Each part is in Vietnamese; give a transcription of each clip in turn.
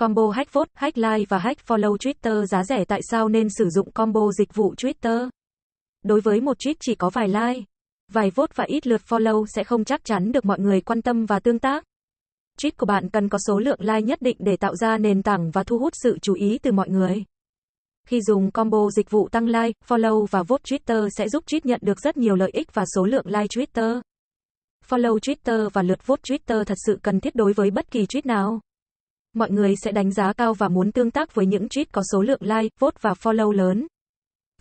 Combo hack vote, hack like và hack follow Twitter giá rẻ tại sao nên sử dụng combo dịch vụ Twitter? Đối với một tweet chỉ có vài like, vài vote và ít lượt follow sẽ không chắc chắn được mọi người quan tâm và tương tác. Tweet của bạn cần có số lượng like nhất định để tạo ra nền tảng và thu hút sự chú ý từ mọi người. Khi dùng combo dịch vụ tăng like, follow và vote Twitter sẽ giúp tweet nhận được rất nhiều lợi ích và số lượng like Twitter. Follow Twitter và lượt vote Twitter thật sự cần thiết đối với bất kỳ tweet nào mọi người sẽ đánh giá cao và muốn tương tác với những tweet có số lượng like, vote và follow lớn.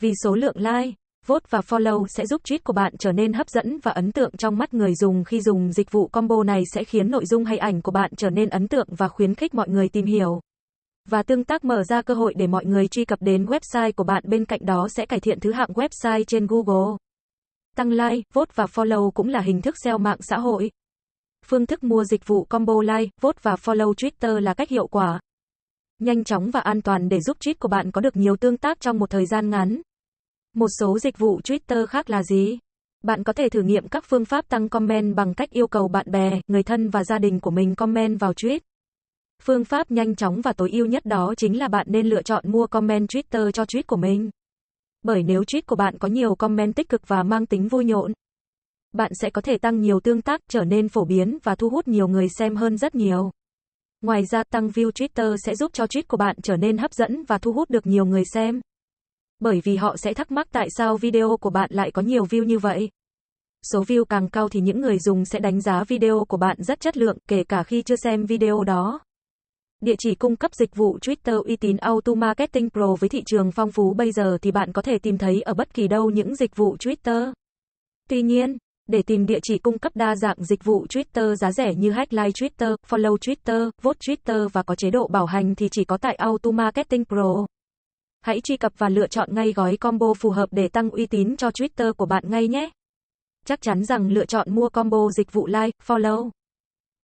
Vì số lượng like, vote và follow sẽ giúp tweet của bạn trở nên hấp dẫn và ấn tượng trong mắt người dùng khi dùng dịch vụ combo này sẽ khiến nội dung hay ảnh của bạn trở nên ấn tượng và khuyến khích mọi người tìm hiểu. Và tương tác mở ra cơ hội để mọi người truy cập đến website của bạn bên cạnh đó sẽ cải thiện thứ hạng website trên Google. Tăng like, vote và follow cũng là hình thức SEO mạng xã hội phương thức mua dịch vụ combo like, vote và follow Twitter là cách hiệu quả. Nhanh chóng và an toàn để giúp tweet của bạn có được nhiều tương tác trong một thời gian ngắn. Một số dịch vụ Twitter khác là gì? Bạn có thể thử nghiệm các phương pháp tăng comment bằng cách yêu cầu bạn bè, người thân và gia đình của mình comment vào tweet. Phương pháp nhanh chóng và tối ưu nhất đó chính là bạn nên lựa chọn mua comment Twitter cho tweet của mình. Bởi nếu tweet của bạn có nhiều comment tích cực và mang tính vui nhộn, bạn sẽ có thể tăng nhiều tương tác, trở nên phổ biến và thu hút nhiều người xem hơn rất nhiều. Ngoài ra, tăng view Twitter sẽ giúp cho tweet của bạn trở nên hấp dẫn và thu hút được nhiều người xem. Bởi vì họ sẽ thắc mắc tại sao video của bạn lại có nhiều view như vậy. Số view càng cao thì những người dùng sẽ đánh giá video của bạn rất chất lượng, kể cả khi chưa xem video đó. Địa chỉ cung cấp dịch vụ Twitter uy tín Auto Marketing Pro với thị trường phong phú bây giờ thì bạn có thể tìm thấy ở bất kỳ đâu những dịch vụ Twitter. Tuy nhiên, để tìm địa chỉ cung cấp đa dạng dịch vụ Twitter giá rẻ như like Twitter, Follow Twitter, Vote Twitter và có chế độ bảo hành thì chỉ có tại Auto Marketing Pro. Hãy truy cập và lựa chọn ngay gói combo phù hợp để tăng uy tín cho Twitter của bạn ngay nhé. Chắc chắn rằng lựa chọn mua combo dịch vụ like, follow,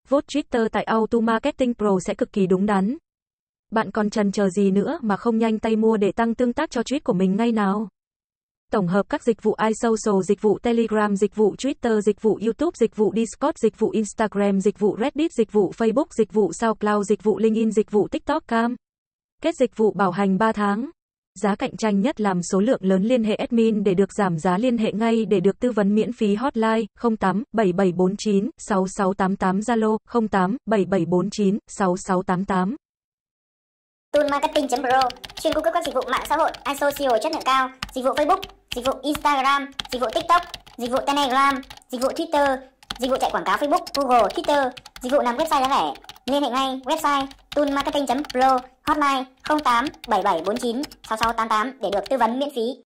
vote Twitter tại Auto Marketing Pro sẽ cực kỳ đúng đắn. Bạn còn chần chờ gì nữa mà không nhanh tay mua để tăng tương tác cho tweet của mình ngay nào? tổng hợp các dịch vụ iSocial, dịch vụ Telegram, dịch vụ Twitter, dịch vụ YouTube, dịch vụ Discord, dịch vụ Instagram, dịch vụ Reddit, dịch vụ Facebook, dịch vụ SoundCloud, dịch vụ LinkedIn, dịch vụ TikTok Cam. Kết dịch vụ bảo hành 3 tháng. Giá cạnh tranh nhất làm số lượng lớn liên hệ admin để được giảm giá liên hệ ngay để được tư vấn miễn phí hotline 08 7749 6688 Zalo 08 7749 6688. Toolmarketing.pro chuyên cung cấp các dịch vụ mạng xã hội asocial chất lượng cao, dịch vụ Facebook, dịch vụ Instagram, dịch vụ TikTok, dịch vụ Telegram, dịch vụ Twitter, dịch vụ chạy quảng cáo Facebook, Google, Twitter, dịch vụ làm website giá rẻ. Liên hệ ngay website toolmarketing.pro hotline 08 7749 6688 để được tư vấn miễn phí.